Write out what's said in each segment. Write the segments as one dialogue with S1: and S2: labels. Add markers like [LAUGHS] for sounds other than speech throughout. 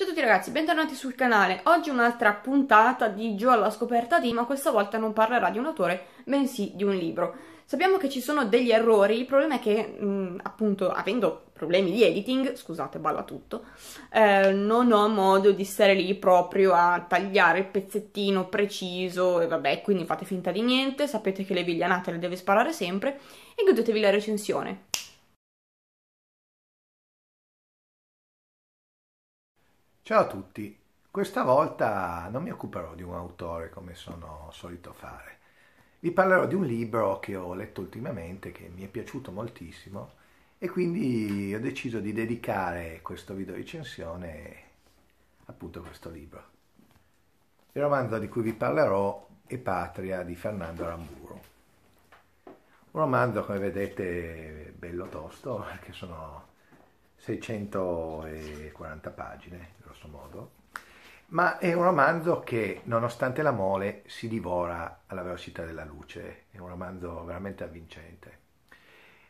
S1: Ciao a tutti ragazzi, bentornati sul canale. Oggi un'altra puntata di Gio alla scoperta di, ma questa volta non parlerà di un autore, bensì di un libro. Sappiamo che ci sono degli errori, il problema è che, mh, mm, appunto, avendo problemi di editing, scusate, balla tutto, eh, non ho modo di stare lì proprio a tagliare il pezzettino preciso e vabbè, quindi fate finta di niente, sapete che le viglianate le deve sparare sempre e godetevi la recensione. Ciao a tutti, questa volta non mi occuperò di un autore come sono solito fare. Vi parlerò di un libro che ho letto ultimamente, che mi è piaciuto moltissimo e quindi ho deciso di dedicare questo video recensione appunto a questo libro. Il romanzo di cui vi parlerò è Patria di Fernando Ramburo. Un romanzo, come vedete, bello tosto, perché [LAUGHS] sono 640 pagine grosso modo, ma è un romanzo che, nonostante la mole, si divora alla velocità della luce, è un romanzo veramente avvincente.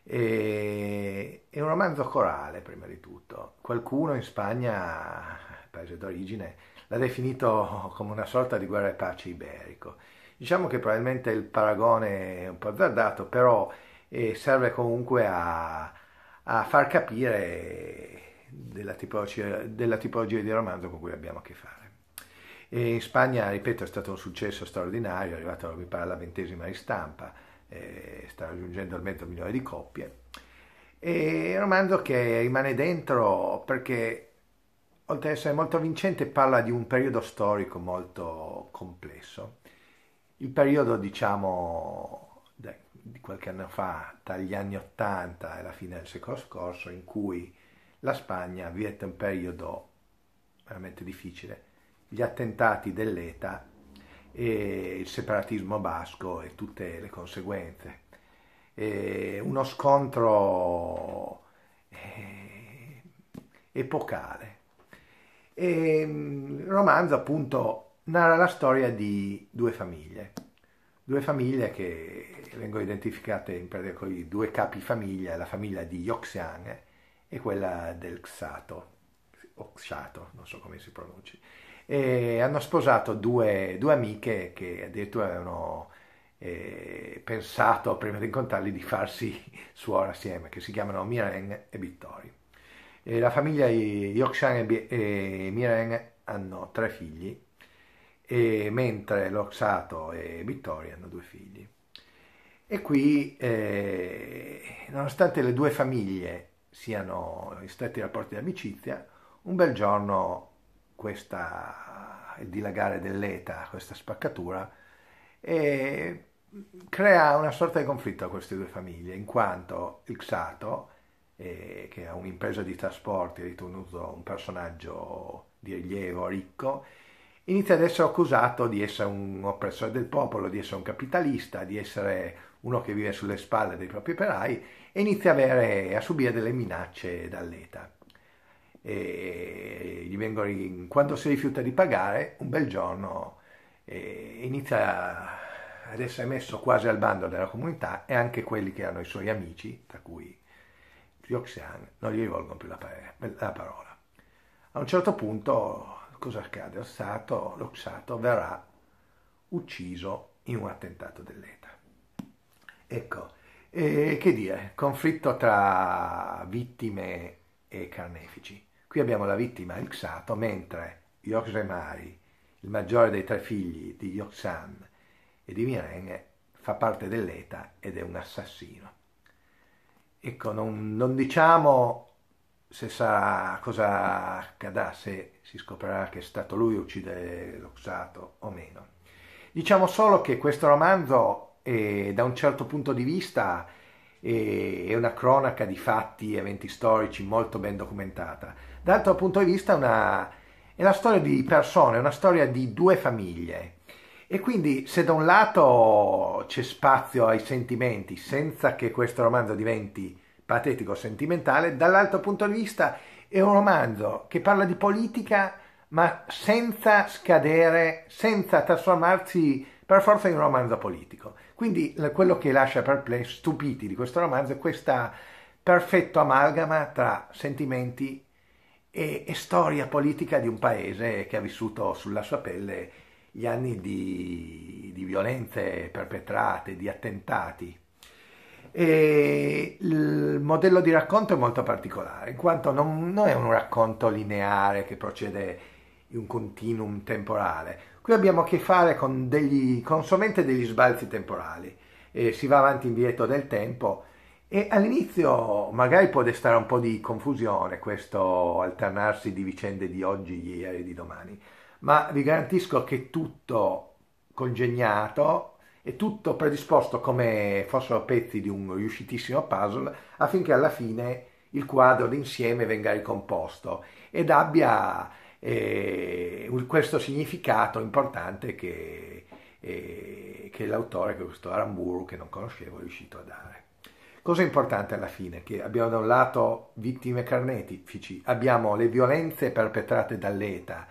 S1: E, è un romanzo corale, prima di tutto. Qualcuno in Spagna, paese d'origine, l'ha definito come una sorta di guerra e pace iberico. Diciamo che probabilmente il paragone è un po' azzardato, però eh, serve comunque a, a far capire della tipologia, della tipologia di romanzo con cui abbiamo a che fare. E in Spagna, ripeto, è stato un successo straordinario, è arrivato mi pare alla ventesima ristampa, eh, sta raggiungendo il mezzo milione di coppie. E è un romanzo che rimane dentro perché, oltre ad essere molto vincente, parla di un periodo storico molto complesso. Il periodo, diciamo, di qualche anno fa, tra gli anni Ottanta e la fine del secolo scorso, in cui la Spagna viette un periodo veramente difficile, gli attentati dell'ETA e il separatismo basco e tutte le conseguenze. E uno scontro eh, epocale. E il mm, romanzo appunto narra la storia di due famiglie, due famiglie che vengono identificate in pratica con i due capi famiglia, la famiglia di Yoxiang e quella del Xato, Oxato, non so come si pronunci. E hanno sposato due, due amiche che addirittura avevano eh, pensato, prima di incontrarli, di farsi [LAUGHS] suora assieme, che si chiamano Miren e Vittori. E la famiglia Yokshan e, e Miren hanno tre figli, e mentre Loxato e Vittori hanno due figli. E qui, eh, nonostante le due famiglie siano in stretti rapporti di amicizia, un bel giorno questa, il dilagare dell'eta, questa spaccatura, crea una sorta di conflitto a queste due famiglie, in quanto il Xato, eh, che è un'impresa di trasporti, è ritenuto un personaggio di rilievo, ricco, inizia ad essere accusato di essere un oppressore del popolo, di essere un capitalista, di essere uno che vive sulle spalle dei propri operai e inizia a, avere, a subire delle minacce dall'ETA. E vengono, quando si rifiuta di pagare, un bel giorno eh, inizia ad essere messo quasi al bando della comunità e anche quelli che erano i suoi amici, tra cui Xioxian, non gli rivolgono più la, la parola. A un certo punto cosa accade? Orsato, Luxato verrà ucciso in un attentato dell'ETA. Ecco, e che dire, conflitto tra vittime e carnefici. Qui abbiamo la vittima il Xato, mentre Yoxemari, il maggiore dei tre figli di Yoxan e di Mirene, fa parte dell'ETA ed è un assassino. Ecco, non, non diciamo se sa cosa accadrà, se si scoprirà che è stato lui a uccidere Luxato o meno. Diciamo solo che questo romanzo, eh, da un certo punto di vista, è una cronaca di fatti, eventi storici molto ben documentata. D'altro punto di vista una, è la storia di persone, è una storia di due famiglie. E quindi se da un lato c'è spazio ai sentimenti senza che questo romanzo diventi patetico sentimentale, dall'altro punto di vista è un romanzo che parla di politica ma senza scadere, senza trasformarsi per forza in un romanzo politico. Quindi quello che lascia perplessi, stupiti di questo romanzo è questa perfetta amalgama tra sentimenti e, e storia politica di un paese che ha vissuto sulla sua pelle gli anni di, di violenze perpetrate, di attentati. E il modello di racconto è molto particolare, in quanto non, non è un racconto lineare che procede in un continuum temporale. Qui abbiamo a che fare con, degli, con solamente degli sbalzi temporali. E si va avanti in indietro del tempo e all'inizio magari può destare un po' di confusione questo alternarsi di vicende di oggi, di ieri e di domani, ma vi garantisco che tutto congegnato è tutto predisposto come fossero pezzi di un riuscitissimo puzzle affinché alla fine il quadro d'insieme venga ricomposto ed abbia eh, questo significato importante che, eh, che l'autore, che questo Aramburu che non conoscevo, è riuscito a dare. Cosa è importante alla fine? Che abbiamo da un lato vittime carnetici, abbiamo le violenze perpetrate dall'ETA,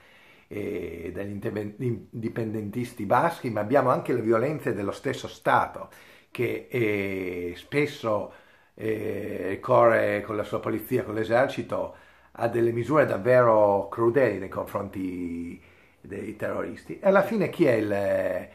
S1: e dagli indipendentisti baschi, ma abbiamo anche le violenze dello stesso Stato che eh, spesso eh, corre con la sua polizia, con l'esercito, a delle misure davvero crudeli nei confronti dei terroristi. E alla fine chi è il,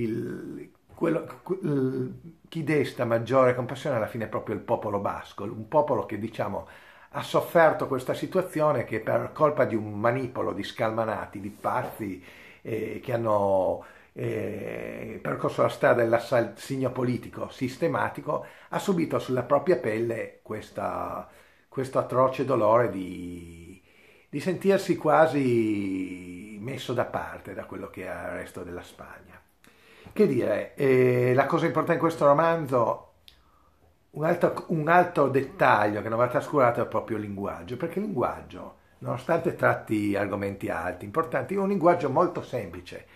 S1: il, quello, il, chi desta maggiore compassione? Alla fine è proprio il popolo basco, un popolo che diciamo ha sofferto questa situazione che per colpa di un manipolo di scalmanati, di pazzi eh, che hanno eh, percorso la strada dell'assassinio politico sistematico, ha subito sulla propria pelle questa, questo atroce dolore di, di sentirsi quasi messo da parte da quello che è il resto della Spagna. Che dire, eh, la cosa importante in questo romanzo un altro, un altro, dettaglio che non va trascurato è proprio il linguaggio, perché il linguaggio, nonostante tratti argomenti alti, importanti, è un linguaggio molto semplice.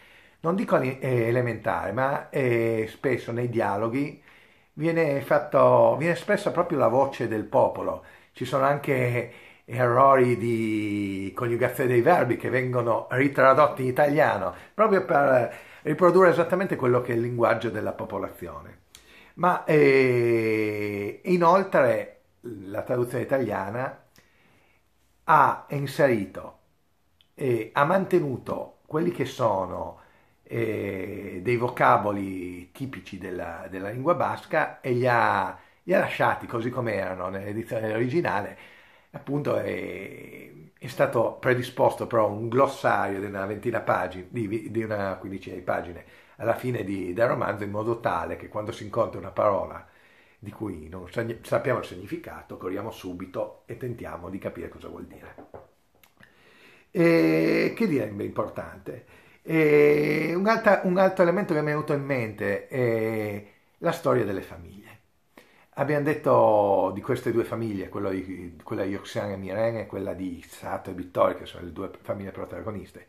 S1: Non dico eh, elementare, ma eh, spesso nei dialoghi viene, fatto, viene espressa proprio la voce del popolo. Ci sono anche errori di coniugazione dei verbi che vengono ritradotti in italiano, proprio per riprodurre esattamente quello che è il linguaggio della popolazione. Ma eh, inoltre la traduzione italiana ha inserito eh, ha mantenuto quelli che sono eh, dei vocaboli tipici della, della, lingua basca e li ha, li ha lasciati così come erano nell'edizione originale. Appunto è, è, stato predisposto però un glossario di una ventina pagine, di, di una quindicina di pagine alla fine di, del romanzo in modo tale che quando si incontra una parola di cui non sappiamo il significato, corriamo subito e tentiamo di capire cosa vuol dire. E, che dire è importante? E, un, altro, un, altro, elemento che mi è venuto in mente è la storia delle famiglie. Abbiamo detto di queste due famiglie, quella di, quella di Yoxian e Miren e quella di Sato e Vittorio, che sono le due famiglie protagoniste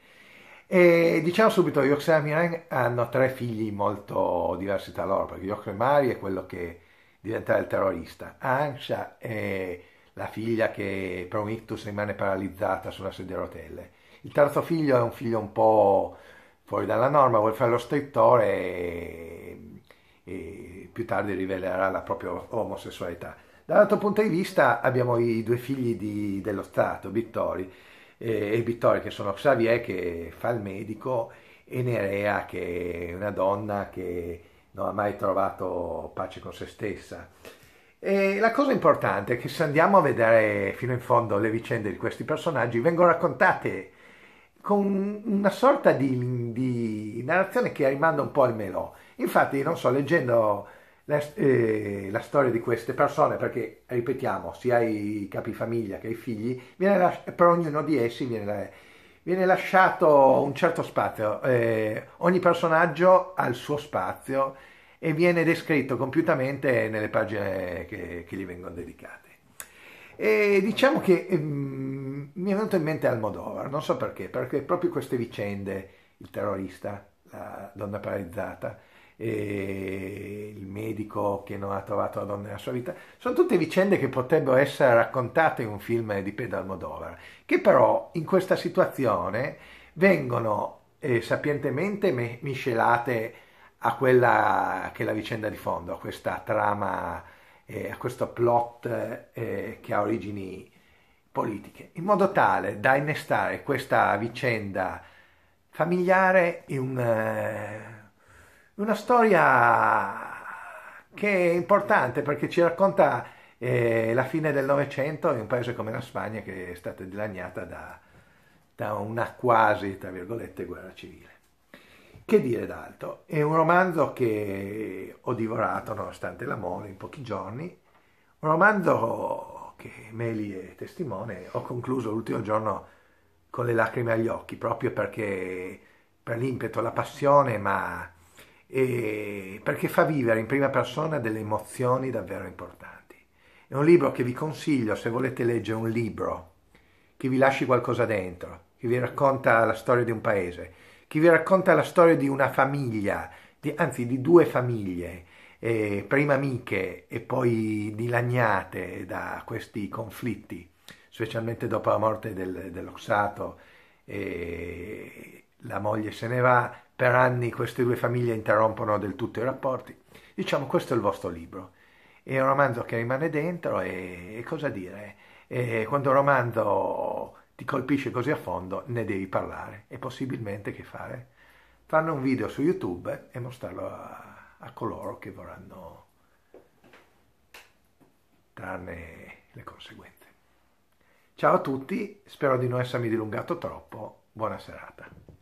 S1: e diciamo subito, Yoxer e Miran hanno tre figli molto diversi tra loro, perché Yoxer Mari è quello che diventa il terrorista, Ansha è la figlia che per un ictus rimane paralizzata sulla sedia a rotelle. Il terzo figlio è un figlio un po' fuori dalla norma, vuole fare lo scrittore e, e più tardi rivelerà la propria omosessualità. Dall'altro punto di vista abbiamo i due figli di, dello Stato, Vittori, eh, e Vittoria che sono Xavier che fa il medico e Nerea che è una donna che non ha mai trovato pace con se stessa. E la cosa importante è che se andiamo a vedere fino in fondo le vicende di questi personaggi vengono raccontate con una sorta di, di narrazione che rimanda un po' al Melò. Infatti, non so, leggendo la, eh, la, storia di queste persone, perché ripetiamo, sia i capi famiglia che i figli, lasci- per ognuno di essi viene, la- viene lasciato un certo spazio, eh, ogni personaggio ha il suo spazio e viene descritto compiutamente nelle pagine che, che gli vengono dedicate. E diciamo che mm, mi è venuto in mente Almodovar, non so perché, perché proprio queste vicende, il terrorista, la donna paralizzata, il medico che non ha trovato la donna nella sua vita, sono tutte vicende che potrebbero essere raccontate in un film di Pedro Almodovar, che però in questa situazione vengono eh, sapientemente miscelate a quella che è la vicenda di fondo, a questa trama, eh, a questo plot eh, che ha origini politiche, in modo tale da innestare questa vicenda familiare in un eh, una storia che è importante perché ci racconta eh, la fine del Novecento in un paese come la Spagna che è stata dilaniata da, da una quasi, tra virgolette, guerra civile. Che dire d'altro? È un romanzo che ho divorato nonostante la mole in pochi giorni, un romanzo che Meli è testimone, ho concluso l'ultimo giorno con le lacrime agli occhi, proprio perché per l'impeto, la passione, ma perché fa vivere in prima persona delle emozioni davvero importanti. È un libro che vi consiglio se volete leggere un libro che vi lasci qualcosa dentro, che vi racconta la storia di un paese, che vi racconta la storia di una famiglia, di, anzi di due famiglie, eh, prima amiche e poi dilagnate da questi conflitti, specialmente dopo la morte del, dell'Oxato, eh, la moglie se ne va, per anni queste due famiglie interrompono del tutto i rapporti. Diciamo, questo è il vostro libro. È un romanzo che rimane dentro e, e cosa dire? E quando un romanzo ti colpisce così a fondo, ne devi parlare e possibilmente che fare? Farne un video su YouTube e mostrarlo a, a coloro che vorranno trarne le conseguenze. Ciao a tutti, spero di non essermi dilungato troppo, buona serata.